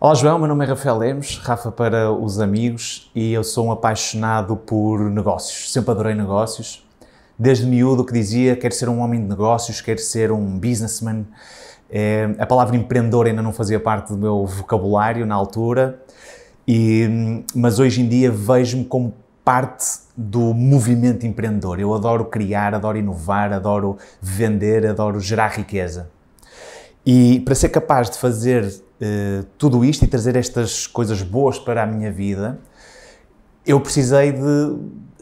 Olá João, meu nome é Rafael Lemos, Rafa para os amigos e eu sou um apaixonado por negócios. Sempre adorei negócios. Desde miúdo que dizia quero ser um homem de negócios, quero ser um businessman. É, a palavra empreendedor ainda não fazia parte do meu vocabulário na altura, e, mas hoje em dia vejo-me como parte do movimento empreendedor. Eu adoro criar, adoro inovar, adoro vender, adoro gerar riqueza. E para ser capaz de fazer eh, tudo isto e trazer estas coisas boas para a minha vida, eu precisei de,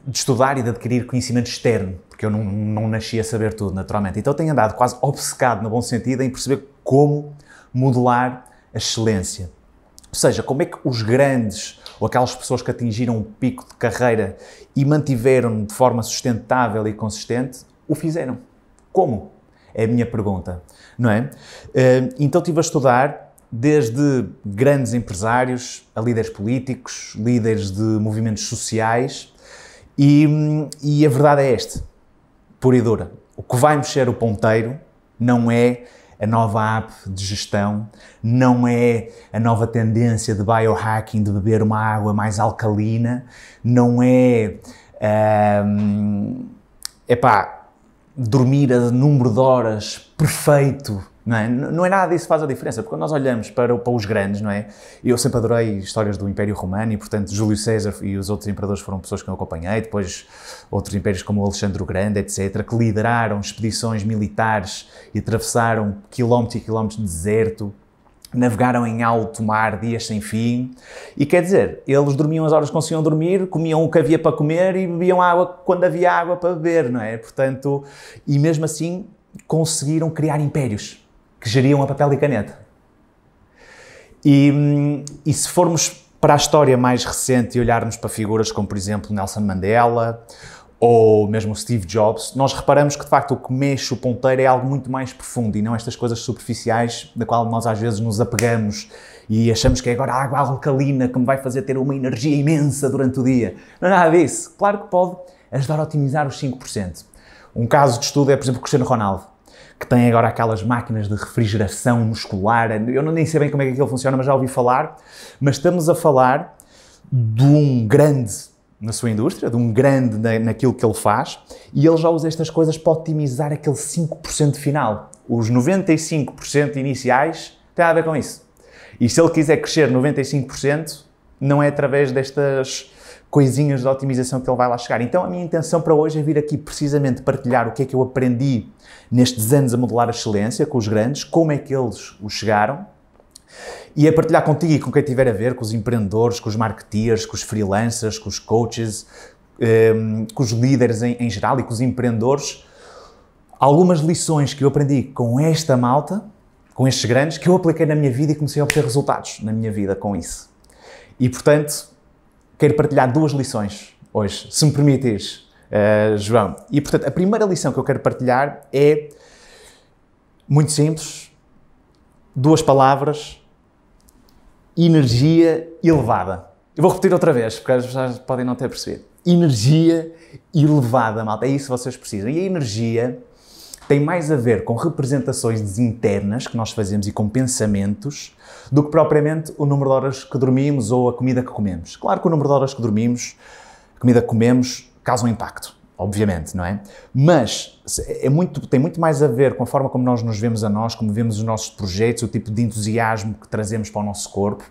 de estudar e de adquirir conhecimento externo, porque eu não, não nasci a saber tudo, naturalmente. Então tenho andado quase obcecado, no bom sentido, em perceber como modelar a excelência. Ou seja, como é que os grandes ou aquelas pessoas que atingiram o um pico de carreira e mantiveram de forma sustentável e consistente, o fizeram? Como? É a minha pergunta, não é? Eh, então estive a estudar desde grandes empresários a líderes políticos, líderes de movimentos sociais, e, e a verdade é esta, pura e dura. O que vai mexer o ponteiro não é a nova app de gestão, não é a nova tendência de biohacking de beber uma água mais alcalina, não é. Um, ehm, epá, dormir a número de horas perfeito não é? não é nada disso que faz a diferença, porque quando nós olhamos para, para os grandes, não é? Eu sempre adorei histórias do Império Romano e, portanto, Júlio César e os outros imperadores foram pessoas que eu acompanhei, depois outros impérios como o Alexandre o Grande, etc., que lideraram expedições militares e atravessaram quilómetros e quilómetros de deserto, navegaram em alto mar dias sem fim. E quer dizer, eles dormiam as horas que conseguiam dormir, comiam o que havia para comer e bebiam água quando havia água para beber, não é? Portanto, e mesmo assim conseguiram criar impérios que geriam a papel e caneta. E, hum, e se formos para a história mais recente e olharmos para figuras como, por exemplo, Nelson Mandela ou mesmo Steve Jobs, nós reparamos que de facto o que mexe o ponteiro é algo muito mais profundo e não estas coisas superficiais da qual nós às vezes nos apegamos e achamos que é agora a água alcalina que me vai fazer ter uma energia imensa durante o dia. Não é nada disso. Claro que pode ajudar a otimizar os 5%. Um caso de estudo é, por exemplo, Cristiano Ronaldo que têm agora aquelas máquinas de refrigeração muscular. Eu não nem sei bem como é que aquilo funciona, mas já ouvi falar. Mas estamos a falar de um grande na sua indústria, de um grande na, naquilo que ele faz, e ele já usa estas coisas para otimizar aquele 5% final. Os 95% iniciais têm a ver com isso. E se ele quiser crescer 95%, não é através destas coisinhas de otimização que ele vai lá chegar. Então a minha intenção para hoje é vir aqui precisamente partilhar o que é que eu aprendi nestes anos a modelar a excelência com os grandes, como é que eles o chegaram, e a partilhar contigo e com quem tiver a ver, com os empreendedores, com os marketeers, com os freelancers, com os coaches, ehm, com os líderes em, em geral e com os empreendedores, algumas lições que eu aprendi com esta malta, com estes grandes, que eu apliquei na minha vida e comecei a obter resultados na minha vida com isso. E portanto, quero partilhar duas lições hoje, se me permitires, uh, João. E portanto, a primeira lição que eu quero partilhar é muito simples, duas palavras, energia elevada. Eu vou repetir outra vez, porque as pessoas podem não ter percebido. Energia elevada, malta. É isso que vocês precisam. E a energia tem mais a ver com representações internas que nós fazemos e com pensamentos do que propriamente o número de horas que dormimos ou a comida que comemos. Claro que o número de horas que dormimos, a comida que comemos, causa um impacto, obviamente, não é? Mas é muito, tem muito mais a ver com a forma como nós nos vemos a nós, como vemos os nossos projetos, o tipo de entusiasmo que trazemos para o nosso corpo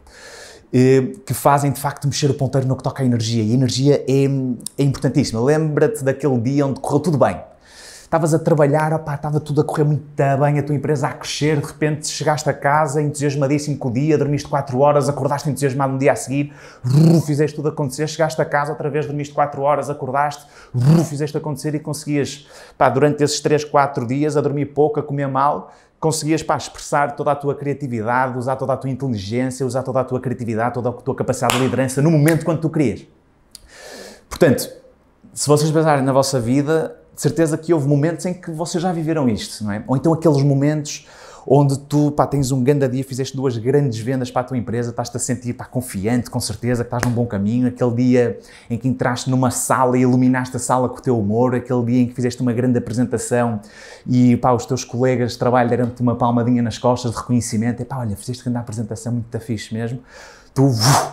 eh, que fazem de facto mexer o ponteiro no que toca à energia. E a energia é, é importantíssima. Lembra-te daquele dia onde correu tudo bem estavas a trabalhar, estava tudo a correr muito bem, a tua empresa a crescer, de repente chegaste a casa entusiasmadíssimo com o dia, dormiste 4 horas, acordaste entusiasmado no dia a seguir, rrr, fizeste tudo acontecer, chegaste a casa outra vez, dormiste 4 horas, acordaste, rrr, fizeste acontecer e conseguias, pá, durante esses 3, 4 dias, a dormir pouco, a comer mal, conseguias pá, expressar toda a tua criatividade, usar toda a tua inteligência, usar toda a tua criatividade, toda a tua capacidade de liderança no momento quando tu querias. Portanto, se vocês pensarem na vossa vida, de certeza que houve momentos em que vocês já viveram isto, não é? Ou então aqueles momentos onde tu pá, tens um grande dia, fizeste duas grandes vendas para a tua empresa, estás-te a sentir pá, confiante, com certeza que estás num bom caminho, aquele dia em que entraste numa sala e iluminaste a sala com o teu humor, aquele dia em que fizeste uma grande apresentação e pá, os teus colegas de trabalho deram-te uma palmadinha nas costas de reconhecimento, e pá, olha, fizeste grande apresentação, muito tá fixe mesmo, tu uf,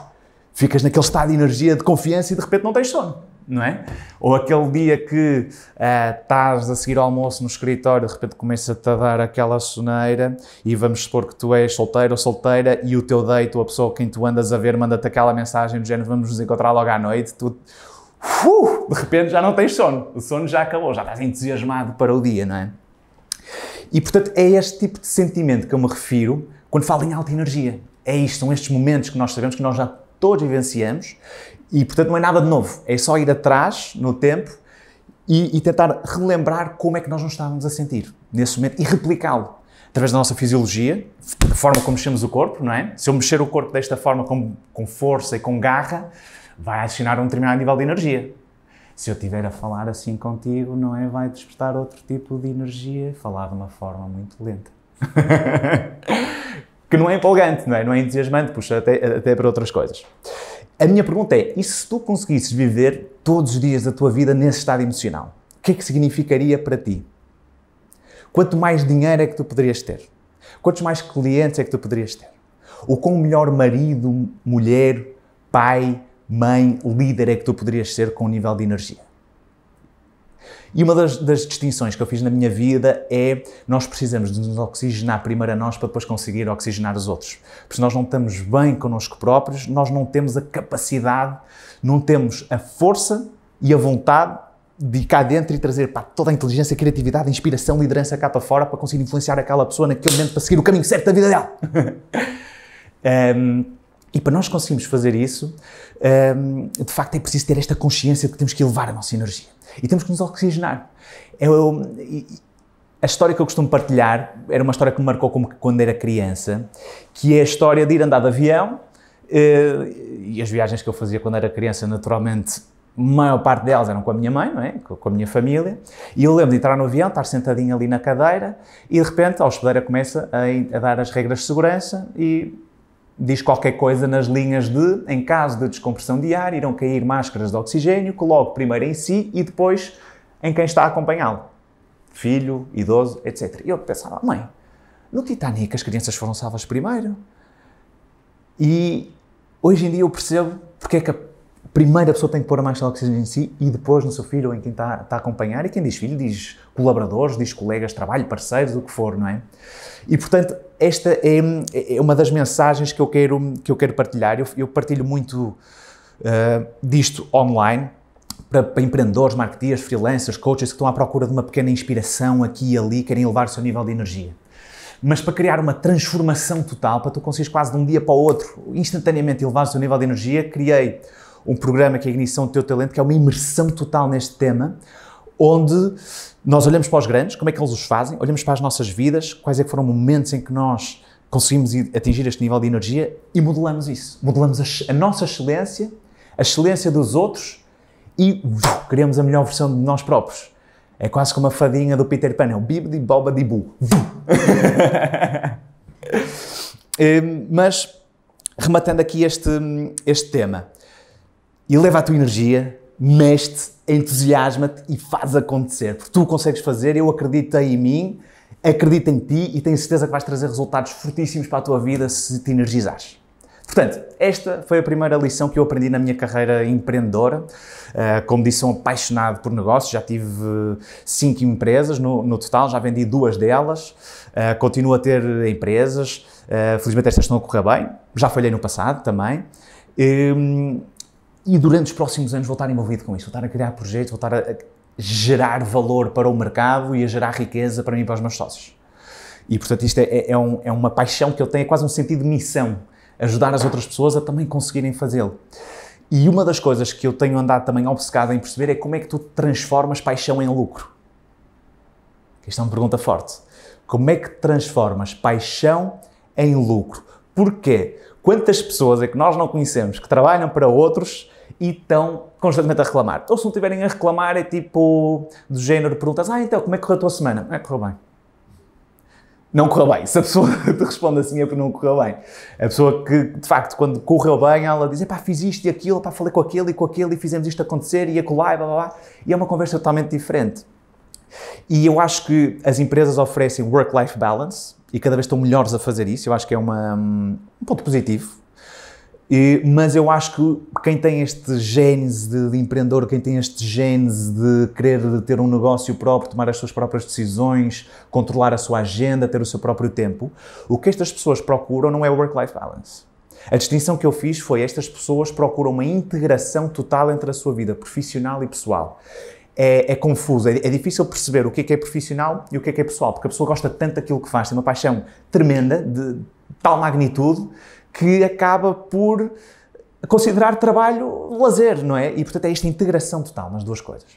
ficas naquele estado de energia, de confiança e de repente não tens sono não é? Ou aquele dia que uh, estás a seguir ao almoço no escritório, de repente começa-te a dar aquela soneira e vamos supor que tu és solteiro ou solteira e o teu date, ou a pessoa com quem tu andas a ver, manda-te aquela mensagem do género vamos nos encontrar logo à noite, tu... Uh, de repente já não tens sono, o sono já acabou, já estás entusiasmado para o dia, não é? E portanto é este tipo de sentimento que eu me refiro quando falo em alta energia. É isto, são estes momentos que nós sabemos que nós já todos vivenciamos e, portanto, não é nada de novo. É só ir atrás no tempo e, e tentar relembrar como é que nós nos estávamos a sentir nesse momento e replicá-lo através da nossa fisiologia, da forma como mexemos o corpo, não é? Se eu mexer o corpo desta forma, com, com força e com garra, vai acionar um determinado nível de energia. Se eu estiver a falar assim contigo, não é? Vai despertar outro tipo de energia, falar de uma forma muito lenta. que não é empolgante, não é? Não é entusiasmante, puxa até, até para outras coisas. A minha pergunta é: e se tu conseguisses viver todos os dias da tua vida nesse estado emocional? O que é que significaria para ti? Quanto mais dinheiro é que tu poderias ter? Quantos mais clientes é que tu poderias ter? Ou com o melhor marido, mulher, pai, mãe, líder é que tu poderias ser com o nível de energia? E uma das, das, distinções que eu fiz na minha vida é nós precisamos de nos oxigenar primeiro a nós para depois conseguir oxigenar os outros. Porque se nós não estamos bem connosco próprios, nós não temos a capacidade, não temos a força e a vontade de ir cá dentro e trazer pá, toda a inteligência, criatividade, inspiração, liderança cá para fora para conseguir influenciar aquela pessoa naquele momento para seguir o caminho certo da vida dela. um, e para nós conseguirmos fazer isso, um, de facto é preciso ter esta consciência de que temos que elevar a nossa energia. E temos que nos oxigenar. Eu, é eu, a história que eu costumo partilhar era uma história que me marcou como quando era criança, que é a história de ir andar de avião, eh, e as viagens que eu fazia quando era criança, naturalmente, a maior parte delas eram com a minha mãe, não é? com a minha família, e eu lembro de entrar no avião, estar sentadinho ali na cadeira, e de repente a hospedeira começa a, a dar as regras de segurança e diz qualquer coisa nas linhas de, em caso de descompressão de ar, irão cair máscaras de oxigênio, coloque primeiro em si e depois em quem está a acompanhá-lo. Filho, idoso, etc. E eu pensava, mãe, no Titanic as crianças foram salvas primeiro. E hoje em dia eu percebo porque é que a primeira pessoa tem que pôr a máscara de oxigênio em si e depois no seu filho ou em quem está, está a acompanhar. E quem diz filho diz colaboradores, diz colegas de trabalho, parceiros, o que for, não é? E portanto, esta é, é, uma das mensagens que eu quero, que eu quero partilhar. Eu, eu partilho muito uh, disto online para, para empreendedores, marketeers, freelancers, coaches que estão à procura de uma pequena inspiração aqui e ali, querem elevar o seu nível de energia. Mas para criar uma transformação total, para tu consigas quase de um dia para o outro, instantaneamente elevar o seu nível de energia, criei um programa que é a Ignição do Teu Talento, que é uma imersão total neste tema, onde nós olhamos para os grandes, como é que eles os fazem, olhamos para as nossas vidas, quais é foram momentos em que nós conseguimos atingir este nível de energia e modelamos isso. Modelamos a, a nossa excelência, a excelência dos outros e uf, criamos a melhor versão de nós próprios. É quase como a fadinha do Peter Pan, é o bibidi boba di bu. Hum, mas, rematando aqui este, este tema, eleva a tua energia, mexe-te, entusiasma-te e faz acontecer, porque tu consegues fazer, eu acredito em mim, acredito em ti e tenho certeza que vais trazer resultados fortíssimos para a tua vida se te energizares. Portanto, esta foi a primeira lição que eu aprendi na minha carreira empreendedora. Eh, como disse, sou um apaixonado por negócios, já tive eh, cinco empresas no, no total, já vendi duas delas, eh, continuo a ter empresas, felizmente estas estão a correr bem, já falhei no passado também. Ehm, e durante os próximos anos vou estar envolvido com isso, vou estar a criar projetos, vou estar a, gerar valor para o mercado e a gerar riqueza para mim e para os meus sócios. E portanto, isto é, é, é, um, é uma paixão que eu tenho, é quase um sentido de missão, ajudar as outras pessoas a também conseguirem fazê-lo. E uma das coisas que eu tenho andado também obcecado em perceber é como é que tu transformas paixão em lucro. Isto é uma pergunta forte. Como é que transformas paixão em lucro? Porquê? Quantas pessoas é que nós não conhecemos que trabalham para outros e estão constantemente a reclamar. Ou se não tiverem a reclamar, é tipo do género: perguntas, ah, então, como é que correu a tua semana? É, correu bem. Não correu bem. Se a pessoa te responde assim, é porque não correu bem. A pessoa que, de facto, quando correu bem, ela diz: pá, fiz isto e aquilo, pá, falei com aquele e com aquele e fizemos isto acontecer e acolá e blá blá blá. E é uma conversa totalmente diferente. E eu acho que as empresas oferecem work-life balance e cada vez estão melhores a fazer isso. Eu acho que é uma, hum, um ponto positivo mas eu acho que quem tem este gênese de, de, empreendedor, quem tem este gênese de querer ter um negócio próprio, tomar as suas próprias decisões, controlar a sua agenda, ter o seu próprio tempo, o que estas pessoas procuram não é work-life balance. A distinção que eu fiz foi estas pessoas procuram uma integração total entre a sua vida profissional e pessoal. É, é, confuso, é, é, difícil perceber o que é que é profissional e o que é que é pessoal, porque a pessoa gosta tanto daquilo que faz, tem uma paixão tremenda, de tal magnitude, que acaba por considerar trabalho lazer, não é? E portanto é esta integração total nas duas coisas.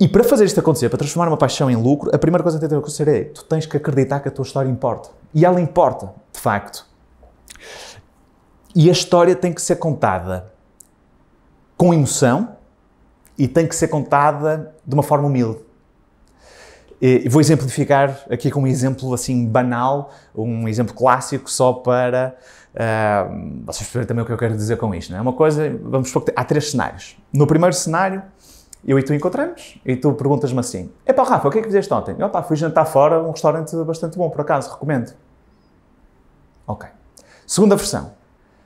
E para fazer isto acontecer, para transformar uma paixão em lucro, a primeira coisa que tem que acontecer é tu tens que acreditar que a tua história importa. E ela importa, de facto. E a história tem que ser contada com emoção e tem que ser contada de uma forma humilde. E vou exemplificar aqui com um exemplo assim banal, um exemplo clássico só para uh, vocês perceberem também o que eu quero dizer com isto. Não é? Uma coisa, vamos supor que há três cenários. No primeiro cenário, eu e tu encontramos e tu perguntas-me assim: Epá, Rafa, o que é que fizeste ontem? Eu, fui jantar fora, um restaurante bastante bom, por acaso, recomendo. Ok. Segunda versão.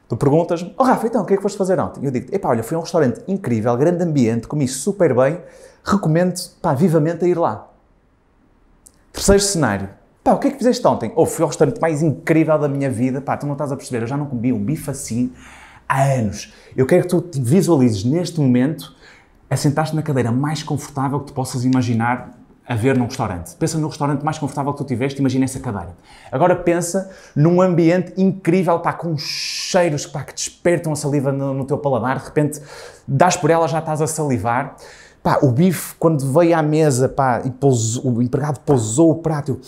Tu perguntas-me: Oh, Rafa, então, o que é que foste fazer ontem? Eu digo: Epá, olha, foi um restaurante incrível, grande ambiente, comi super bem, recomendo, pá, vivamente a ir lá. Terceiro cenário. Pá, o que é que fizeste ontem? Ou oh, fui ao restaurante mais incrível da minha vida. Pá, tu não estás a perceber, eu já não comi um bife assim há anos. Eu quero que tu te visualizes neste momento a sentar-te na cadeira mais confortável que tu possas imaginar a ver num restaurante. Pensa no restaurante mais confortável que tu tiveste, imagina essa cadeira. Agora pensa num ambiente incrível, pá, com cheiros pá, que despertam a saliva no, no teu paladar, de repente das por ela, já estás a salivar. Pá, o bife, quando veio à mesa, pá, e o empregado pousou o prato, eu,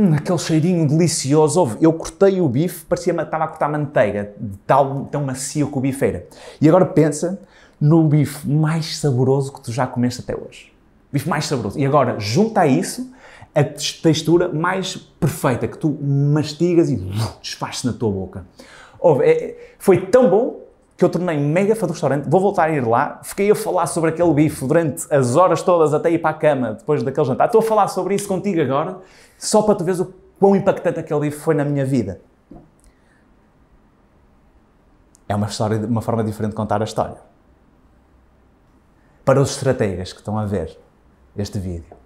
hum, aquele cheirinho delicioso. Ouve, eu cortei o bife, parecia que estava a cortar manteiga, de tal, tão macio que o bife era. E agora pensa no bife mais saboroso que tu já comeste até hoje. Bife mais saboroso. E agora, junta a isso, a textura mais perfeita que tu mastigas e desfaz-se na tua boca. Ouve, é, foi tão bom que eu tornei mega fã do restaurante, vou voltar a ir lá, fiquei a falar sobre aquele bife durante as horas todas até ir para a cama depois daquele jantar. Estou a falar sobre isso contigo agora, só para tu veres o quão impactante aquele bife foi na minha vida. É uma história, uma forma diferente de contar a história. Para os estrategas que estão a ver este vídeo,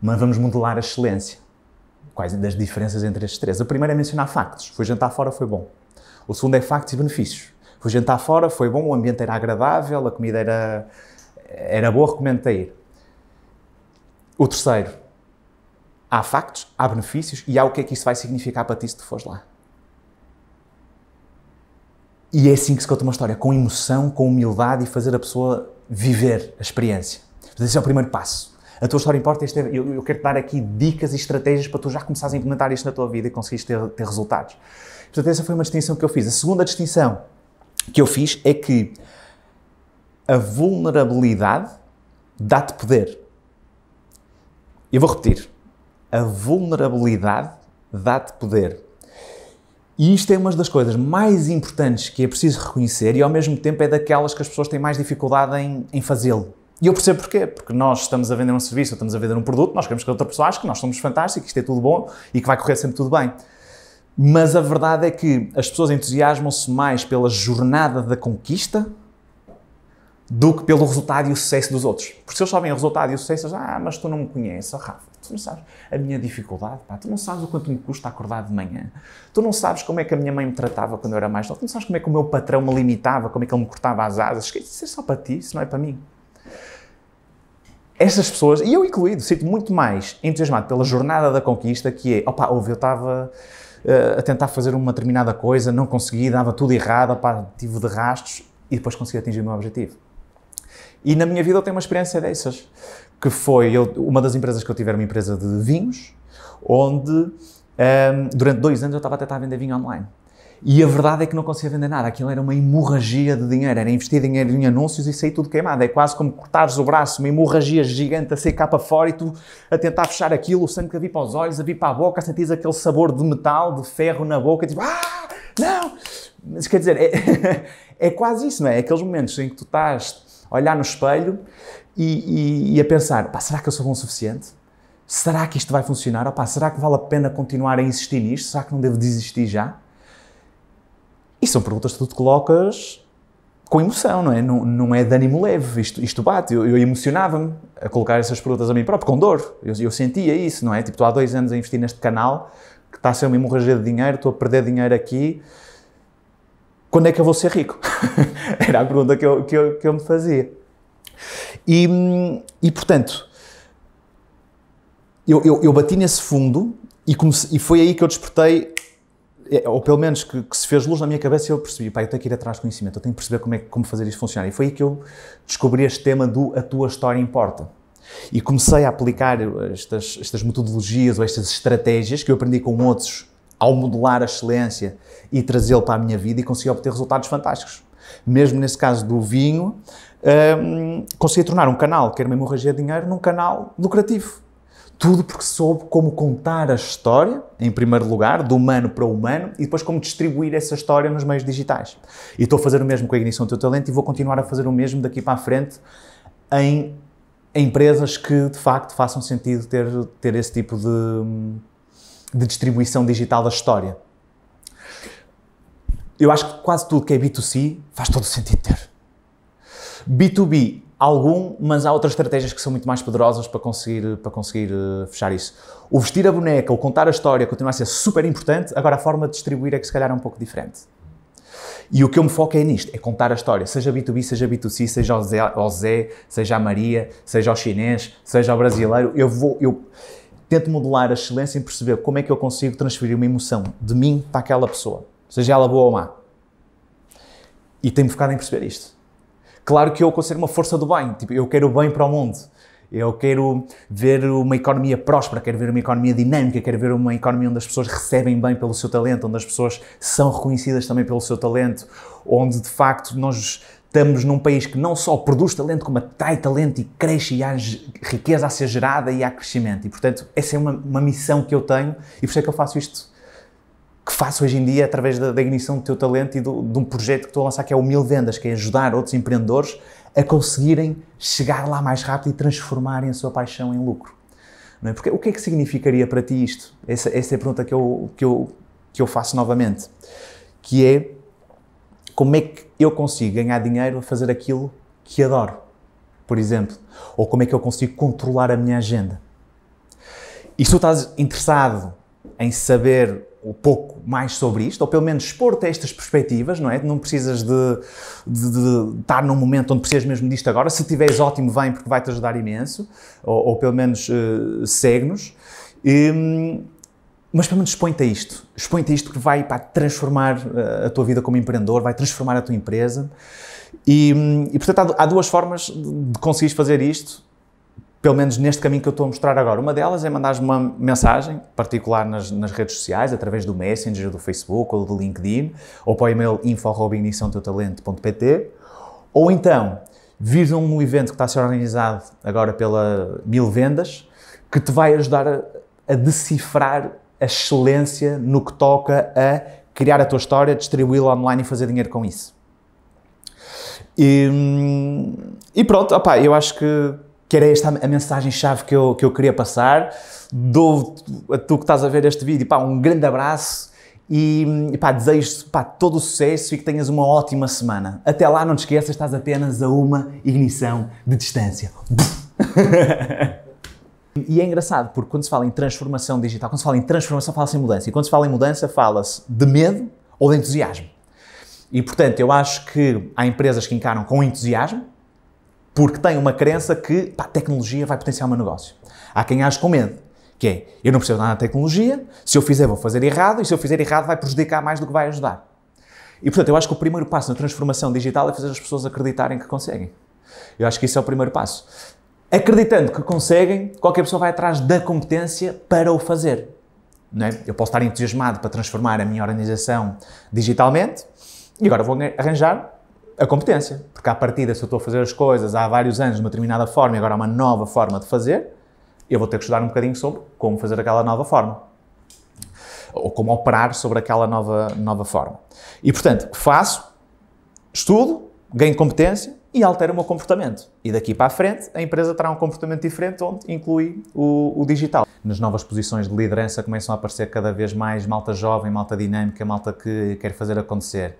mas vamos modelar a excelência. Quais das diferenças entre estes três? O primeiro é mencionar factos. Foi jantar fora, foi bom. O segundo é factos e benefícios. Fui jantar fora, foi bom, o ambiente era agradável, a comida era, era boa, recomendo-te ir. O terceiro, há factos, há benefícios e há o que é que isso vai significar para ti se tu fores lá. E é assim que se conta uma história, com emoção, com humildade e fazer a pessoa viver a experiência. esse é o primeiro passo. A tua história importa, este é, eu, eu quero-te dar aqui dicas e estratégias para tu já começares a implementar isto na tua vida e conseguires ter, ter resultados. Portanto, essa foi uma distinção que eu fiz. A segunda distinção que eu fiz é que a vulnerabilidade dá-te poder. Eu vou repetir. A vulnerabilidade dá-te poder. E isto é uma das coisas mais importantes que é preciso reconhecer e ao mesmo tempo é daquelas que as pessoas têm mais dificuldade em, em fazê-lo. E eu percebo porquê, porque nós estamos a vender um serviço, estamos a vender um produto, nós queremos que a outra pessoa ache que nós somos fantásticos, que isto é tudo bom e que vai correr sempre tudo bem. Mas a verdade é que as pessoas entusiasmam-se mais pela jornada da conquista do que pelo resultado e o sucesso dos outros. Porque se eles sabem o resultado e o sucesso, ah, mas tu não me conheces, oh, Rafa, tu não sabes a minha dificuldade, pá, tu não sabes o quanto me custa acordar de manhã, tu não sabes como é que a minha mãe me tratava quando eu era mais novo. tu não sabes como é que o meu patrão me limitava, como é que ele me cortava as asas, esquece, isso é só para ti, isso não é para mim. Essas pessoas, e eu incluído, sinto muito mais entusiasmado pela jornada da conquista, que é, opá, houve, eu estava eh, a tentar fazer uma determinada coisa, não consegui, dava tudo errado, opa, tive de rastros e depois consegui atingir o meu objetivo. E na minha vida eu tenho uma experiência dessas, que foi eu, uma das empresas que eu tive era uma empresa de vinhos, onde um, ehm, durante dois anos eu estava a tentar vender vinho online. E a verdade é que não conseguia vender nada. Aquilo era uma hemorragia de dinheiro. Era investir dinheiro em anúncios e sair tudo queimado. É quase como cortares o braço, uma hemorragia gigante a sair cá para fora e tu a tentar fechar aquilo, o sangue a havia para os olhos, a vir para a boca, a sentir aquele sabor de metal, de ferro na boca, tipo, ah, não! Mas quer dizer, é, é quase isso, não é? é? Aqueles momentos em que tu estás a olhar no espelho e, e, e a pensar, pá, será que eu sou bom o suficiente? Será que isto vai funcionar? Opa, será que vale a pena continuar a insistir nisto? Será que não devo desistir já? E são perguntas que tu te colocas com emoção, não é? Não, não é de ânimo leve, isto, isto bate. Eu, eu emocionava-me a colocar essas perguntas a mim próprio, com dor. Eu, eu sentia isso, não é? Tipo, estou há dois anos a investir neste canal, que está a ser uma hemorragia de dinheiro, estou a perder dinheiro aqui. Quando é que eu vou ser rico? Era a pergunta que eu, que eu, que eu me fazia. E, e portanto, eu, eu, eu bati nesse fundo e, comecei, e foi aí que eu despertei é, ou pelo menos que, que, se fez luz na minha cabeça e eu percebi, pá, eu tenho que ir atrás de conhecimento, eu tenho que perceber como, é, como fazer isto funcionar. E foi aí que eu descobri este tema do a tua história importa. E comecei a aplicar estas, estas metodologias ou estas estratégias que eu aprendi com outros ao modelar a excelência e trazê-lo para a minha vida e consegui obter resultados fantásticos. Mesmo nesse caso do vinho, hum, consegui tornar um canal, que era uma hemorragia de dinheiro, num canal lucrativo. Tudo porque soube como contar a história, em primeiro lugar, do humano para o humano, e depois como distribuir essa história nos meios digitais. E estou a fazer o mesmo com a Ignição do Teu Talento e vou continuar a fazer o mesmo daqui para a frente em empresas que, de facto, façam sentido ter, ter esse tipo de, de distribuição digital da história. Eu acho que quase tudo que é B2C faz todo o sentido ter. B2B algum, mas há outras estratégias que são muito mais poderosas para conseguir, para conseguir eh, fechar isso. O vestir a boneca, o contar a história continua a ser super importante, agora a forma de distribuir é que se calhar é um pouco diferente. E o que eu me foco é nisto, é contar a história, seja B2B, seja B2C, seja ao Zé, seja a Maria, seja ao chinês, seja ao brasileiro, eu vou, eu tento modelar a excelência em perceber como é que eu consigo transferir uma emoção de mim para aquela pessoa, seja ela boa ou má. E tenho-me focado em perceber isto. Claro que eu considero uma força do bem, tipo, eu quero o bem para o mundo. Eu quero ver uma economia próspera, quero ver uma economia dinâmica, quero ver uma economia onde as pessoas recebem bem pelo seu talento, onde as pessoas são reconhecidas também pelo seu talento, onde de facto nós estamos num país que não só produz talento, como atrai talento e cresce e há riqueza a ser gerada e há crescimento. E portanto, essa é uma, uma missão que eu tenho e por isso é que eu faço isto que faço hoje em dia através da, da ignição do teu talento e do, de um projeto que estou a lançar que é o Mil Vendas, que é ajudar outros empreendedores a conseguirem chegar lá mais rápido e transformarem a sua paixão em lucro. Não é? Porque o que é que significaria para ti isto? Essa, essa é a pergunta que eu, que, eu, que eu faço novamente, que é como é que eu consigo ganhar dinheiro a fazer aquilo que adoro, por exemplo? Ou como é que eu consigo controlar a minha agenda? E se tu estás interessado em saber um pouco mais sobre isto, ou pelo menos expor-te estas perspectivas, não é? Não precisas de, de, de, estar num momento onde precisas mesmo disto agora. Se tiveres ótimo, vem, porque vai-te ajudar imenso, ou, ou pelo menos uh, segue-nos. Um, mas pelo menos expõe-te a isto. Expõe-te a isto que vai para transformar eh, a tua vida como empreendedor, vai transformar a tua empresa. E, e portanto, há, há duas formas de conseguires fazer isto pelo menos neste caminho que eu estou a mostrar agora. Uma delas é mandar uma mensagem particular nas, nas, redes sociais, através do Messenger, do Facebook ou do LinkedIn, ou para o e-mail info.igniçãoteutalento.pt, ou então vir um evento que está a ser organizado agora pela Mil Vendas, que te vai ajudar a, a decifrar a excelência no que toca a criar a tua história, distribuí-la online e fazer dinheiro com isso. E, hum, e pronto, opa, eu acho que que era esta a mensagem-chave que eu, que eu queria passar. Dou a tu que estás a ver este vídeo pá, um grande abraço e pá, desejo pá, todo o sucesso e que tenhas uma ótima semana. Até lá, não te esqueças, estás apenas a uma ignição de distância. e é engraçado porque quando se fala em transformação digital, quando se fala em transformação, fala-se em mudança. E quando se fala em mudança, fala-se de medo ou de entusiasmo. E portanto, eu acho que há empresas que encaram com entusiasmo porque tem uma crença que pá, a tecnologia vai potenciar o meu negócio. Há quem age com medo, que é, eu não percebo nada da tecnologia, se eu fizer vou fazer errado, e se eu fizer errado vai prejudicar mais do que vai ajudar. E portanto, eu acho que o primeiro passo na transformação digital é fazer as pessoas acreditarem que conseguem. Eu acho que isso é o primeiro passo. Acreditando que conseguem, qualquer pessoa vai atrás da competência para o fazer. É? Eu posso estar entusiasmado para transformar a minha organização digitalmente e agora vou arranjar a competência. Porque à partida, se eu estou a fazer as coisas há vários anos de uma determinada forma e agora há uma nova forma de fazer, eu vou ter que estudar um bocadinho sobre como fazer aquela nova forma. Ou como operar sobre aquela nova, nova forma. E, portanto, faço, estudo, ganho competência e altero o meu comportamento. E daqui para a frente, a empresa terá um comportamento diferente, onde inclui o, o digital. Nas novas posições de liderança começam a aparecer cada vez mais malta jovem, malta dinâmica, malta que quer fazer acontecer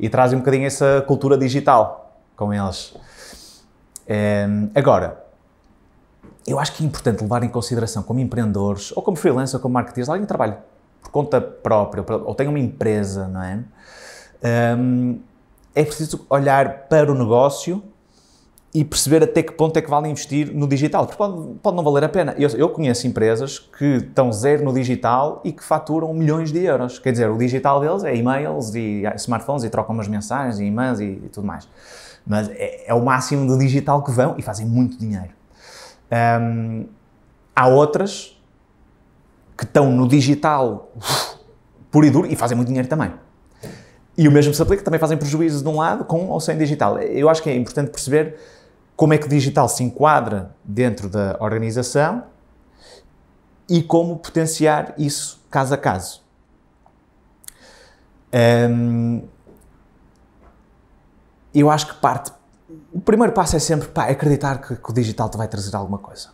e trazem um bocadinho essa cultura digital com eles. Um, ehm, agora, eu acho que é importante levar em consideração, como empreendedores, ou como freelancer, ou como marketeers, alguém que por conta própria, ou tem uma empresa, não é? Um, ehm, é preciso olhar para o negócio e perceber até que ponto é que vale investir no digital, porque pode, pode não valer a pena. Eu, eu, conheço empresas que estão zero no digital e que faturam milhões de euros. Quer dizer, o digital deles é e-mails e ah, smartphones e trocam umas mensagens e e-mails e, e, tudo mais. Mas é, é, o máximo de digital que vão e fazem muito dinheiro. há outras que estão no digital puro e duro e fazem muito dinheiro também. E o mesmo se aplica, também fazem prejuízo de um lado com ou sem digital. Eu acho que é importante perceber como é que o digital se enquadra dentro da organização e como potenciar isso caso a caso. eu acho que parte. O primeiro passo é sempre pá, acreditar que, que, o digital te vai trazer alguma coisa.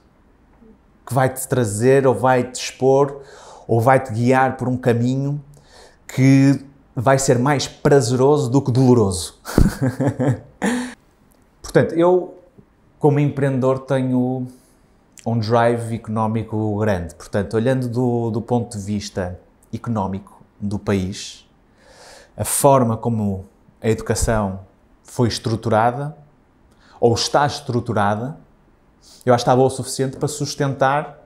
Que vai te trazer, ou vai te expor, ou vai te guiar por um caminho que vai ser mais prazeroso do que doloroso. Portanto, eu como empreendedor tenho um drive económico grande. Portanto, olhando do, do ponto de vista económico do país, a forma como a educação foi estruturada ou está estruturada, eu acho que está boa o suficiente para sustentar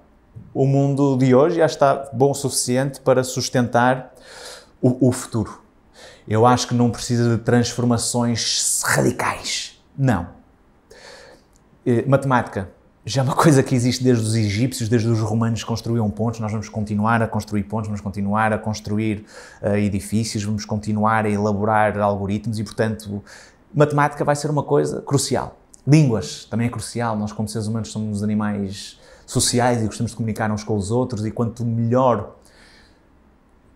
o mundo de hoje, e acho que está bom o suficiente para sustentar o, o futuro. Eu acho que não precisa de transformações radicais. Não eh, matemática. Já é uma coisa que existe desde os egípcios, desde os romanos construíam pontos, nós vamos continuar a construir pontos, vamos continuar a construir uh, edifícios, vamos continuar a elaborar algoritmos e, portanto, matemática vai ser uma coisa crucial. Línguas também é crucial, nós, como seres humanos, somos animais sociais e gostamos de comunicar uns com os outros, e quanto melhor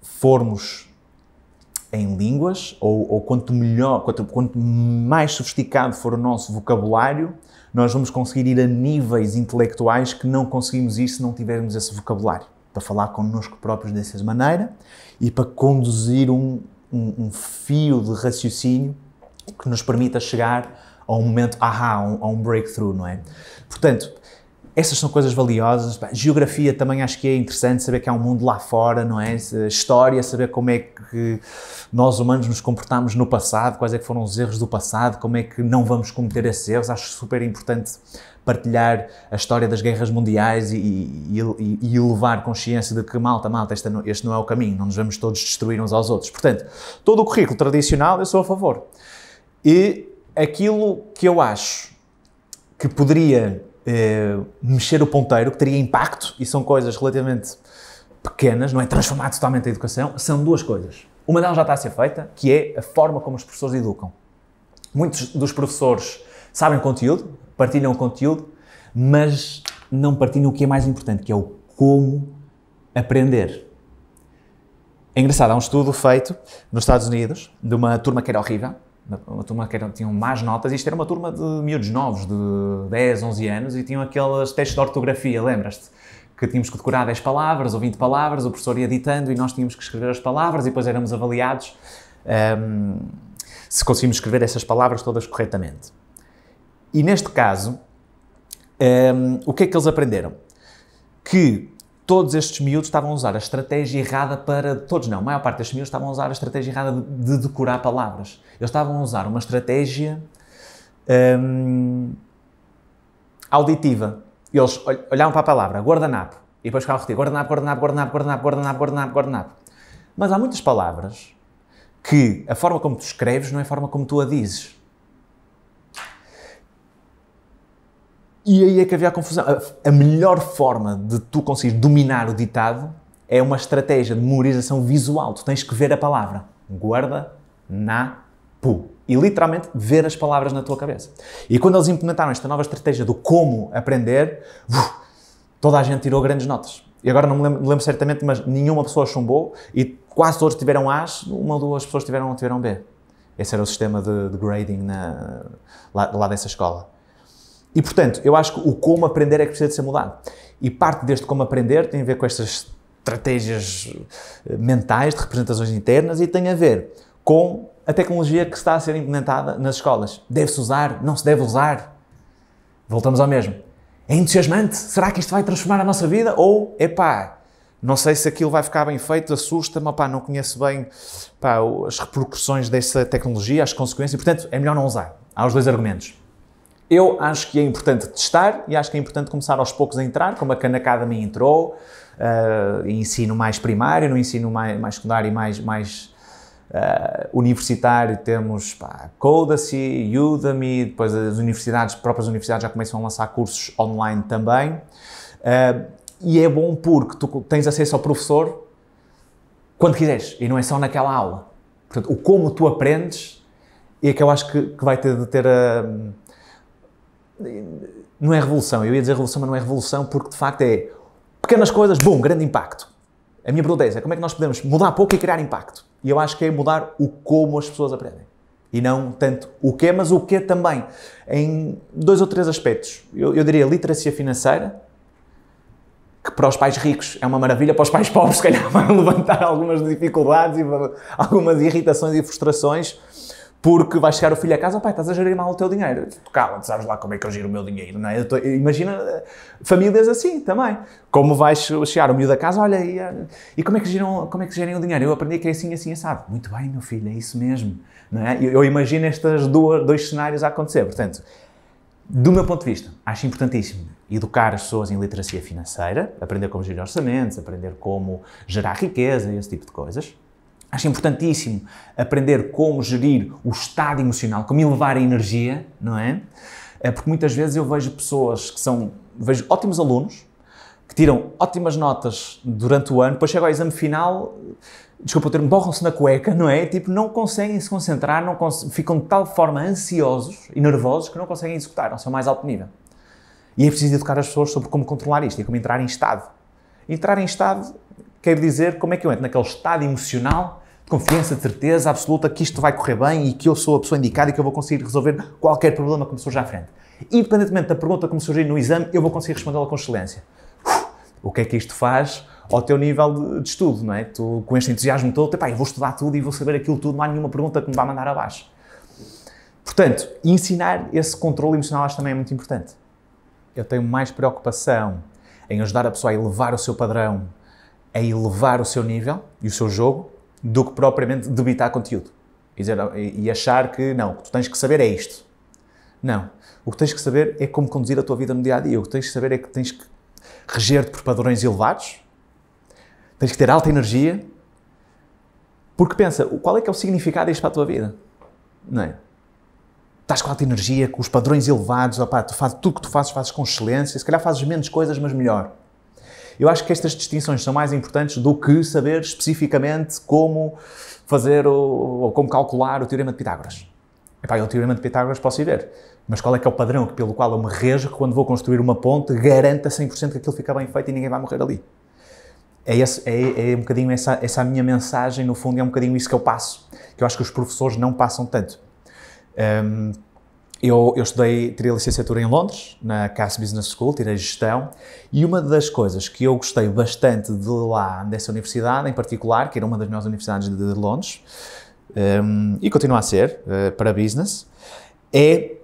formos em línguas, ou, ou quanto melhor, quanto, quanto, mais sofisticado for o nosso vocabulário, nós vamos conseguir ir a níveis intelectuais que não conseguimos ir se não tivermos esse vocabulário. Para falar connosco próprios dessa maneira e para conduzir um, um, um fio de raciocínio que nos permita chegar a um momento aha, a um, a um breakthrough, não é? Portanto, essas são coisas valiosas. Geografia também acho que é interessante, saber que há um mundo lá fora, não é? História, saber como é que nós humanos nos comportámos no passado, quais é que foram os erros do passado, como é que não vamos cometer esses erros. Acho super importante partilhar a história das guerras mundiais e, e, e, elevar consciência de que, malta, malta, este não, este não é o caminho, não nos vamos todos destruir uns aos outros. Portanto, todo o currículo tradicional eu sou a favor. E aquilo que eu acho que poderia eh, mexer o ponteiro, que teria impacto, e são coisas relativamente pequenas, não é transformar totalmente a educação, são duas coisas. Uma delas já está a ser feita, que é a forma como os professores educam. Muitos dos professores sabem conteúdo, partilham o conteúdo, mas não partilham o que é mais importante, que é o como aprender. É engraçado, há um estudo feito nos Estados Unidos de uma turma que era horrível, uma turma que era, tinham más notas, isto era uma turma de miúdos novos, de 10, 11 anos, e tinham aqueles testes de ortografia, lembras-te? Que tínhamos que decorar 10 palavras ou 20 palavras, o professor ia ditando e nós tínhamos que escrever as palavras e depois éramos avaliados um, ehm, se conseguimos escrever essas palavras todas corretamente. E neste caso, um, ehm, o que é que eles aprenderam? Que todos estes miúdos estavam a usar a estratégia errada para. Todos não, a maior parte destes miúdos estavam a usar a estratégia errada de, decorar palavras. Eles estavam a usar uma estratégia hum, auditiva. Eles olhavam para a palavra guardanapo e depois ficavam a repetir guardanapo, guardanapo, guardanapo, guardanapo, guardanapo, guardanapo, guardanapo. Mas há muitas palavras que a forma como tu escreves não é a forma como tu a dizes. E aí é que havia a confusão. A, melhor forma de tu conseguir dominar o ditado é uma estratégia de memorização visual. Tu tens que ver a palavra. Guarda na pu. E literalmente ver as palavras na tua cabeça. E quando eles implementaram esta nova estratégia do como aprender, toda a gente tirou grandes notas. E agora não me lembro, lembro certamente, mas nenhuma pessoa chumbou e quase todos tiveram A's, uma ou duas pessoas tiveram, tiveram B. Esse era o sistema de, de grading na, lá, lá dessa escola. E, portanto, eu acho que o como aprender é que precisa de ser mudado. E parte deste como aprender tem a ver com estas estratégias eh, mentais de representações internas e tem a ver com a tecnologia que está a ser implementada nas escolas. Deve-se usar? Não se deve usar? Voltamos ao mesmo. É entusiasmante? Será que isto vai transformar a nossa vida? Ou, epá, não sei se aquilo vai ficar bem feito, assusta-me, pá, não conheço bem pá, as repercussões dessa tecnologia, as consequências, portanto, é melhor não usar. Há os dois argumentos. Eu acho que é importante testar e acho que é importante começar aos poucos a entrar, como a Khan Academy entrou, uh, ensino mais primário, no ensino mais, mais secundário e mais, mais uh, universitário temos pá, Codacy, Udemy, depois as universidades, próprias universidades já começam a lançar cursos online também. Uh, e é bom porque tu tens acesso ao professor quando quiseres e não é só naquela aula. Portanto, o como tu aprendes é que eu acho que, que vai ter de ter a não é revolução, eu ia dizer revolução, mas não é revolução porque de facto é pequenas coisas, bom, grande impacto. A minha pergunta é essa, como é que nós podemos mudar pouco e criar impacto? E eu acho que é mudar o como as pessoas aprendem. E não tanto o que, mas o que também. Em dois ou três aspectos. Eu, eu diria literacia financeira, que para os pais ricos é uma maravilha, para os pais pobres, se calhar, vai levantar algumas dificuldades, e algumas irritações e frustrações porque vai chegar o filho a casa, pai, estás a gerir mal o teu dinheiro. Cala-te, sabes lá como é que eu giro o meu dinheiro, não é? Tô, imagina eh, famílias assim também. Como vais chegar o miúdo a casa, olha, e, eh, e como, é que giram, como é que gerem o dinheiro? Eu aprendi que é assim, assim, sabe? Muito bem, meu filho, é isso mesmo. Não é? eu, eu imagino estes dois, dois cenários a acontecer. Portanto, do meu ponto de vista, acho importantíssimo educar as pessoas em literacia financeira, aprender como gerir orçamentos, aprender como gerar riqueza e esse tipo de coisas. Acho importantíssimo aprender como gerir o estado emocional, como elevar a energia, não é? Eh, porque muitas vezes eu vejo pessoas que são, vejo ótimos alunos, que tiram ótimas notas durante o ano, depois chega ao exame final, desculpa o termo, borram-se na cueca, não é? Tipo, não conseguem se concentrar, não cons ficam de tal forma ansiosos e nervosos que não conseguem executar ao seu mais alto nível. E é preciso educar as pessoas sobre como controlar isto e como entrar em estado. Entrar em estado quer dizer como é que eu entro naquele estado emocional confiança, de certeza absoluta que isto vai correr bem e que eu sou a pessoa indicada e que eu vou conseguir resolver qualquer problema que me surja à frente. Independentemente da pergunta que me surgir no exame, eu vou conseguir respondê-la com excelência. Uf, o que é que isto faz ao teu nível de, estudo, não é? Tu, com este entusiasmo todo, eu vou estudar tudo e vou saber aquilo tudo, não há nenhuma pergunta que me vá mandar abaixo. Portanto, ensinar esse controle emocional acho também é muito importante. Eu tenho mais preocupação em ajudar a pessoa a elevar o seu padrão, a elevar o seu nível e o seu jogo, do que propriamente debitar conteúdo. E, dizer, e achar que não, o que tu tens que saber é isto. Não. O que tens que saber é como conduzir a tua vida no dia a dia. O que tens que saber é que tens que reger-te por padrões elevados, tens que ter alta energia, porque pensa, qual é que é o significado disto para a tua vida? Não é? Estás com alta energia, com os padrões elevados, opá, tu fazes, tudo que tu fazes, fazes com excelência, se calhar fazes menos coisas, mas melhor. Eu acho que estas distinções são mais importantes do que saber especificamente como fazer ou como calcular o Teorema de Pitágoras. Epá, eu o Teorema de Pitágoras posso ir ver, mas qual é que é o padrão pelo qual eu me rejo que quando vou construir uma ponte garanta 100% que aquilo fica bem feito e ninguém vai morrer ali? É, esse, é, é, um bocadinho essa, essa minha mensagem, no fundo, é um bocadinho isso que eu passo, que eu acho que os professores não passam tanto. Um, eu, eu, estudei, tirei a licenciatura em Londres, na Cass Business School, tirei gestão, e uma das coisas que eu gostei bastante de lá, dessa universidade em particular, que era uma das melhores universidades de Londres, um, e continua a ser, uh, para business, é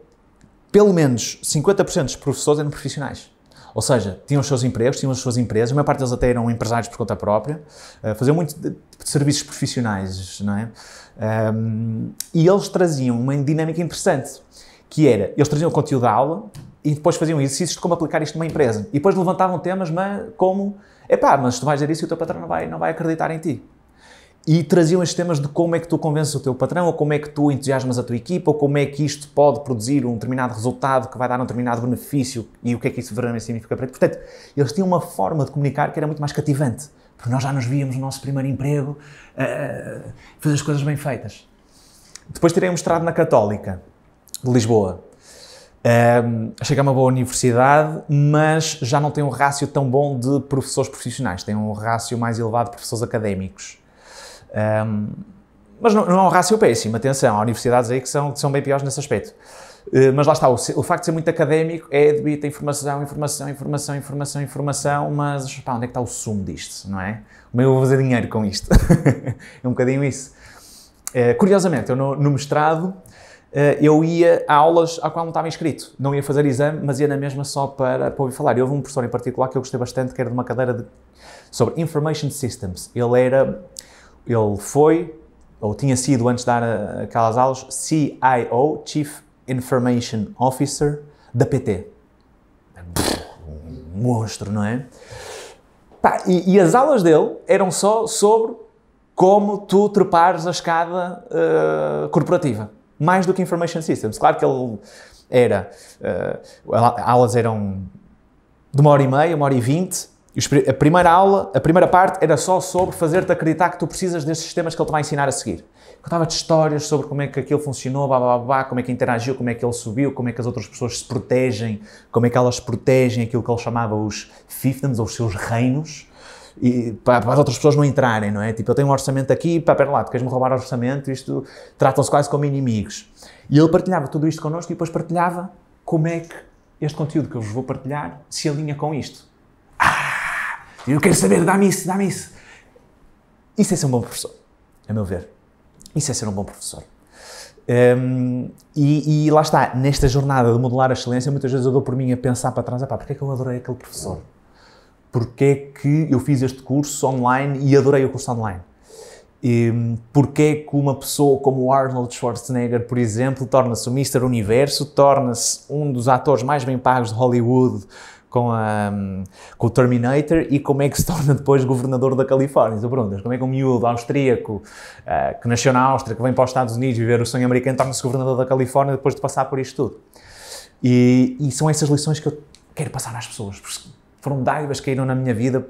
pelo menos 50% dos professores eram profissionais. Ou seja, tinham os seus empregos, tinham as suas empresas, a maior parte deles até eram empresários por conta própria, uh, faziam muito de, de serviços profissionais, não é? Um, e eles traziam uma dinâmica interessante que era, eles traziam o conteúdo da aula e depois faziam exercícios de como aplicar isto numa empresa. E depois levantavam temas mas, como, epá, mas tu vais dizer isso e o teu patrão não vai, não vai acreditar em ti. E traziam estes temas de como é que tu convences o teu patrão, ou como é que tu entusiasmas a tua equipa, ou como é que isto pode produzir um determinado resultado que vai dar um determinado benefício e o que é que isso verdadeiramente significa para ti. Portanto, eles tinham uma forma de comunicar que era muito mais cativante, porque nós já nos víamos no nosso primeiro emprego uh, fazer as coisas bem feitas. Depois terei mostrado na Católica de Lisboa. Um, chega a uma boa universidade, mas já não tem um rácio tão bom de professores profissionais, tem um rácio mais elevado de professores académicos. Um, mas não, não, é um rácio péssimo, atenção, há universidades aí que são, que são bem piores nesse aspecto. Eh, mas lá está, o, o, facto de ser muito académico é debita informação, informação, informação, informação, informação, mas pá, onde é que está o sumo disto, não é? Como é eu vou fazer dinheiro com isto? é um bocadinho isso. Eh, curiosamente, eu no, no mestrado eh, eu ia a aulas à qual não estava inscrito. Não ia fazer exame, mas ia na mesma só para, para ouvir falar. E houve um professor em particular que eu gostei bastante, que era de uma cadeira de, sobre Information Systems. Ele era, ele foi, ou tinha sido antes de dar aquelas aulas, CIO, Chief Information Officer, da PT. Um monstro, não é? Pá, e, e as aulas dele eram só sobre como tu trepares a escada uh, corporativa mais do que Information Systems. Claro que ele era. Uh, aulas eram de uma hora e meia, uma hora e vinte. A primeira aula, a primeira parte era só sobre fazer-te acreditar que tu precisas desses sistemas que ele te vai ensinar a seguir. Contava-te histórias sobre como é que aquilo funcionou, blá, blá, blá, como é que interagiu, como é que ele subiu, como é que as outras pessoas se protegem, como é que elas protegem aquilo que ele chamava os fiefdoms, ou os seus reinos, e para, para, as outras pessoas não entrarem, não é? Tipo, eu tenho um orçamento aqui, pá, pera lá, tu queres-me roubar o orçamento, isto tratam-se quase como inimigos. E ele partilhava tudo isto connosco e depois partilhava como é que este conteúdo que eu vos vou partilhar se alinha com isto. Ah! Eu quero saber, dá-me isso, dá-me isso. Isso é ser um bom professor, a meu ver. Isso é ser um bom professor. Um, e, e, lá está, nesta jornada de modelar a excelência, muitas vezes eu dou por mim a pensar para trás, ah, pá, porque é que eu adorei aquele professor? Porque é que eu fiz este curso online e adorei o curso online? E é que uma pessoa como o Arnold Schwarzenegger, por exemplo, torna-se o Mr. Universo, torna-se um dos atores mais bem pagos de Hollywood com, a, com o Terminator e como é que se torna depois governador da Califórnia? Então perguntas, como é que um miúdo austríaco eh, que nasceu na Áustria, que vem para os Estados Unidos viver o sonho americano, torna-se governador da Califórnia depois de passar por isto tudo? E, e são essas lições que eu quero passar às pessoas, foram daivas que caíram na minha vida,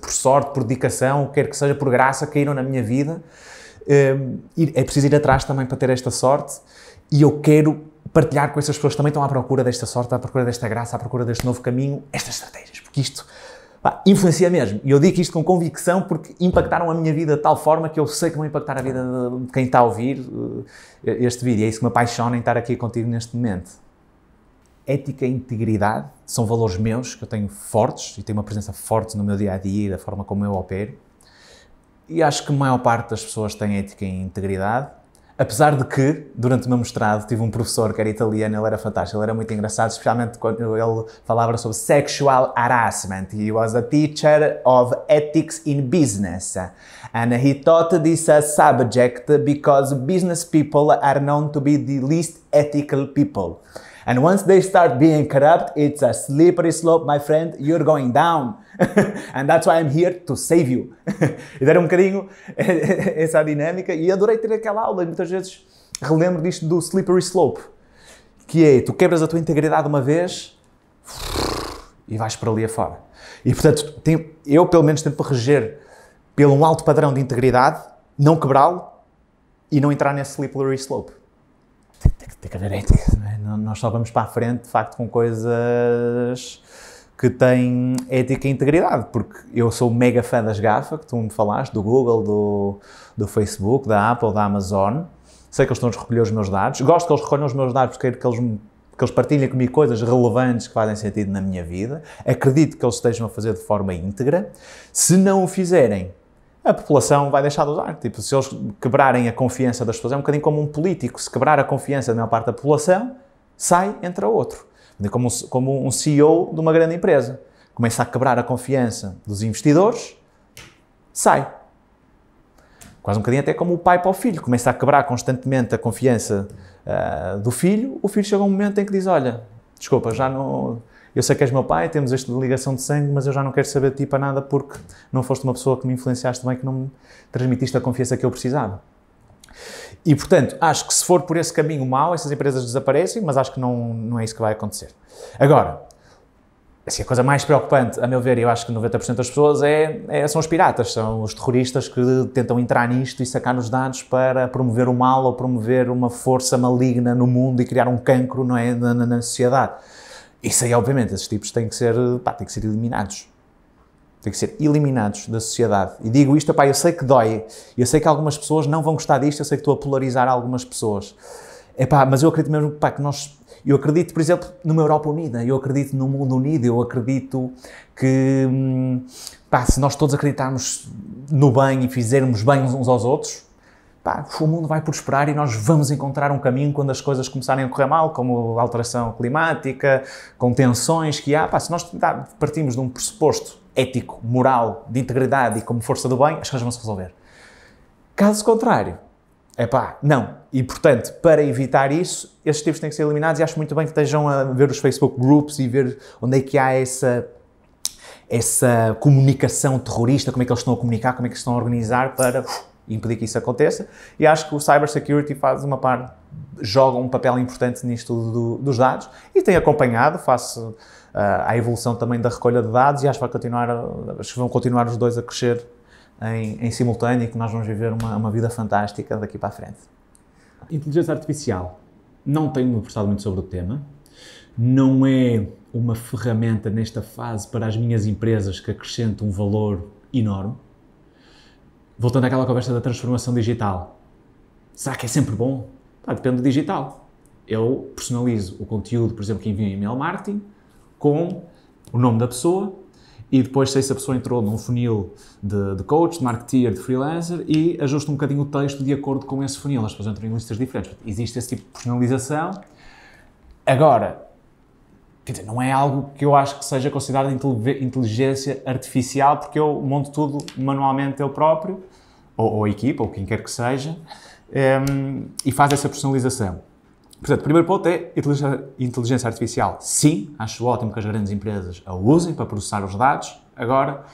por sorte, por dedicação, quer que seja, por graça, caíram na minha vida. Hum, é preciso ir atrás também para ter esta sorte e eu quero partilhar com essas pessoas que também estão à procura desta sorte, à procura desta graça, à procura deste novo caminho, estas estratégias, porque isto pá, influencia mesmo. E eu digo isto com convicção porque impactaram a minha vida de tal forma que eu sei que vão impactar a vida de quem está a ouvir uh, este vídeo. É isso que me apaixona em estar aqui contigo neste momento ética e integridade são valores meus que eu tenho fortes e tenho uma presença forte no meu dia a dia e da forma como eu opero. E acho que a maior parte das pessoas tem ética e integridade. Apesar de que, durante o meu mestrado, tive um professor que era italiano, ele era fantástico, ele era muito engraçado, especialmente quando ele falava sobre sexual harassment. He was a teacher of ethics in business. And he taught this subject because business people are known to be the least ethical people. And once they start being corrupt, it's a slippery slope, my friend. You're going down. And that's why I'm here to save you. e deram um bocadinho essa dinâmica e adorei ter aquela aula. E muitas vezes relembro disto do slippery slope, que é tu quebras a tua integridade uma vez e vais por ali afora. E portanto, eu pelo menos tento reger pelo um alto padrão de integridade, não quebrá-lo e não entrar nesse slippery slope tem que haver ética. Não é? Nós só vamos para a frente, de facto, com coisas que têm ética e integridade, porque eu sou mega fã das GAFA, que tu me falaste, do Google, do, do Facebook, da Apple, da Amazon. Sei que eles estão a recolher os meus dados. Gosto que eles recolham os meus dados porque quero é que eles me que eles partilhem comigo coisas relevantes que fazem sentido na minha vida. Acredito que eles estejam a fazer de forma íntegra. Se não o fizerem, a população vai deixar de usar. Tipo, se eles quebrarem a confiança das pessoas, é um bocadinho como um político. Se quebrar a confiança da maior parte da população, sai, entra outro. Como, como um CEO de uma grande empresa. Começa a quebrar a confiança dos investidores, sai. Quase um bocadinho até como o pai para o filho. Começa a quebrar constantemente a confiança uh, do filho. O filho chega a um momento em que diz, olha, desculpa, já não eu sei que és meu pai, temos esta ligação de sangue, mas eu já não quero saber de ti para nada porque não foste uma pessoa que me influenciaste bem, que não me transmitiste a confiança que eu precisava. E, portanto, acho que se for por esse caminho mau, essas empresas desaparecem, mas acho que não, não é isso que vai acontecer. Agora, assim, a coisa mais preocupante, a meu ver, e eu acho que 90% das pessoas, é, é, são os piratas, são os terroristas que tentam entrar nisto e sacar os dados para promover o mal ou promover uma força maligna no mundo e criar um cancro não é, na, na sociedade. Isso aí, obviamente, esses tipos têm que ser, pá, têm que ser eliminados. Têm que ser eliminados da sociedade. E digo isto, pá, eu sei que dói. Eu sei que algumas pessoas não vão gostar disto, eu sei que estou a polarizar algumas pessoas. pá mas eu acredito mesmo pá, que nós. Eu acredito, por exemplo, numa Europa unida, eu acredito num mundo unido, eu acredito que hum, pá, se nós todos acreditarmos no bem e fizermos bem uns aos outros, pá, o mundo vai prosperar e nós vamos encontrar um caminho quando as coisas começarem a correr mal, como alteração climática, com tensões que há. Pá, se nós partimos de um pressuposto ético, moral, de integridade e como força do bem, as coisas vão se resolver. Caso contrário, é pá, não. E portanto, para evitar isso, esses tipos têm que ser eliminados e acho muito bem que estejam a ver os Facebook groups e ver onde é que há essa essa comunicação terrorista, como é que eles estão a comunicar, como é que estão a organizar para impedir que isso aconteça. E acho que o cybersecurity faz uma parte, joga um papel importante nisto do, dos dados e tem acompanhado, face uh, à evolução também da recolha de dados e acho que vai continuar, acho que vão continuar os dois a crescer em, em simultâneo e que nós vamos viver uma, uma vida fantástica daqui para a frente. Inteligência artificial não tenho conversado muito sobre o tema, não é uma ferramenta nesta fase para as minhas empresas que acrescenta um valor enorme voltando àquela conversa da transformação digital, será que é sempre bom? Pá, depende do digital. Eu personalizo o conteúdo, por exemplo, que envio em e-mail marketing, com o nome da pessoa e depois sei se a pessoa entrou num funil de, de coach, de marketeer, de freelancer e ajusto um bocadinho o texto de acordo com esse funil. As pessoas entram em listas diferentes. Existe esse tipo de personalização. Agora, quer dizer, não é algo que eu acho que seja considerado inteligência artificial porque eu monto tudo manualmente eu próprio ou, ou a equipa, ou quem quer que seja, um, ehm, e faz essa personalização. Portanto, o primeiro ponto é inteligência artificial. Sim, acho ótimo que as grandes empresas a usem para processar os dados. Agora,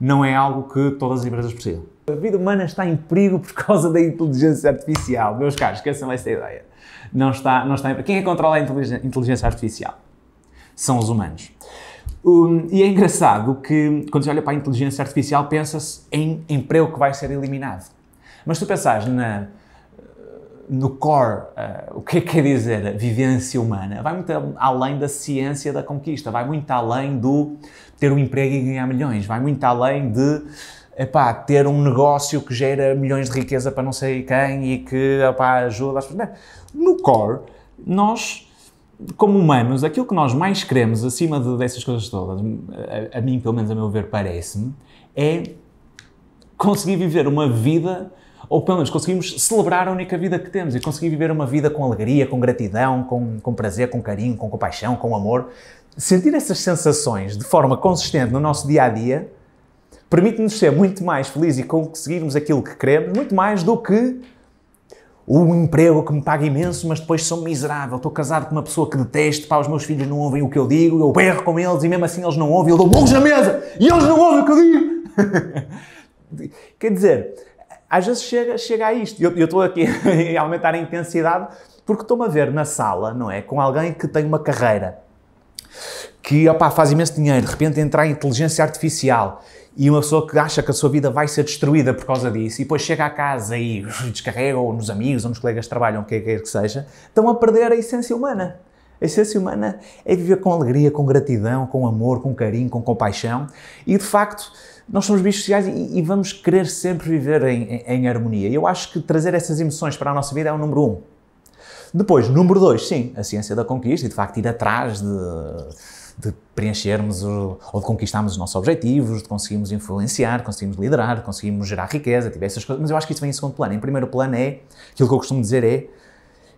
não é algo que todas as empresas precisam. A vida humana está em perigo por causa da inteligência artificial. Meus caros, esqueçam essa ideia. Não está, não está em perigo. Quem é que controla a inteligência artificial? São os humanos. Um, e é engraçado que, quando se olha para a inteligência artificial, pensa-se em emprego que vai ser eliminado. Mas se tu pensares na, no core, uh, o que é que quer dizer a vivência humana? Vai muito além da ciência da conquista, vai muito além do ter um emprego e ganhar milhões, vai muito além de epá, ter um negócio que gera milhões de riqueza para não sei quem e que epá, ajuda as pessoas. No core, nós como humanos, aquilo que nós mais queremos, acima dessas coisas todas, hum, a, a mim, pelo menos a meu ver, parece-me, é conseguir viver uma vida, ou pelo menos conseguimos celebrar a única vida que temos e conseguir viver uma vida com alegria, com gratidão, com, com prazer, com carinho, com compaixão, com amor. Sentir essas sensações de forma consistente no nosso dia a dia permite-nos ser muito mais felizes e conseguirmos aquilo que queremos, muito mais do que ou um emprego que me paga imenso, mas depois sou miserável, estou casado com uma pessoa que detesto, pá, os meus filhos não ouvem o que eu digo, eu berro com eles e mesmo assim eles não ouvem, eu dou burros na mesa e eles não ouvem o que eu digo. Quer dizer, às vezes chega, chega a isto. Eu estou aqui a aumentar a intensidade porque estou-me a ver na sala, não é? Com alguém que tem uma carreira que opa, faz imenso dinheiro, de repente entra a inteligência artificial e uma pessoa que acha que a sua vida vai ser destruída por causa disso e depois chega à casa e descarrega ou nos amigos ou nos colegas que trabalham, o que quer que seja, estão a perder a essência humana. A essência humana é viver com alegria, com gratidão, com amor, com carinho, com compaixão e de facto nós somos bichos sociais e, e vamos querer sempre viver em, em, em harmonia. Eu acho que trazer essas emoções para a nossa vida é o número um. Depois, número dois, sim, a ciência da conquista e de facto ir atrás de de preenchermos o, ou de conquistarmos os nossos objetivos, de conseguirmos influenciar, conseguirmos liderar, conseguirmos gerar riqueza, tiver tipo, essas coisas, mas eu acho que isso vem em segundo plano. Em primeiro plano é, aquilo que eu costumo dizer é,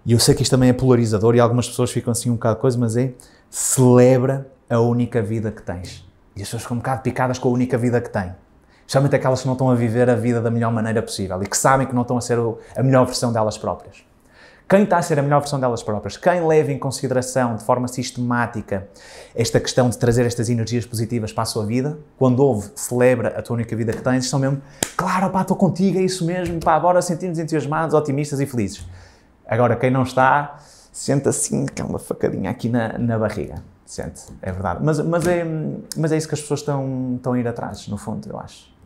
e eu sei que isto também é polarizador e algumas pessoas ficam assim um bocado de coisa, mas é, celebra a única vida que tens. E as pessoas ficam um bocado picadas com a única vida que têm. Especialmente aquelas que não estão a viver a vida da melhor maneira possível e que sabem que não estão a ser a melhor versão delas próprias. Quem está a ser a melhor versão delas próprias? Quem leva em consideração de forma sistemática esta questão de trazer estas energias positivas para a sua vida? Quando ouve, celebra a tua única vida que tens, estão mesmo, claro, pá, estou contigo, é isso mesmo, pá, agora sentimos entusiasmados, otimistas e felizes. Agora, quem não está, sente assim é uma facadinha aqui na, na barriga. Sente, é verdade. Mas, mas, é, mas é isso que as pessoas estão, estão a ir atrás, no fundo, eu acho.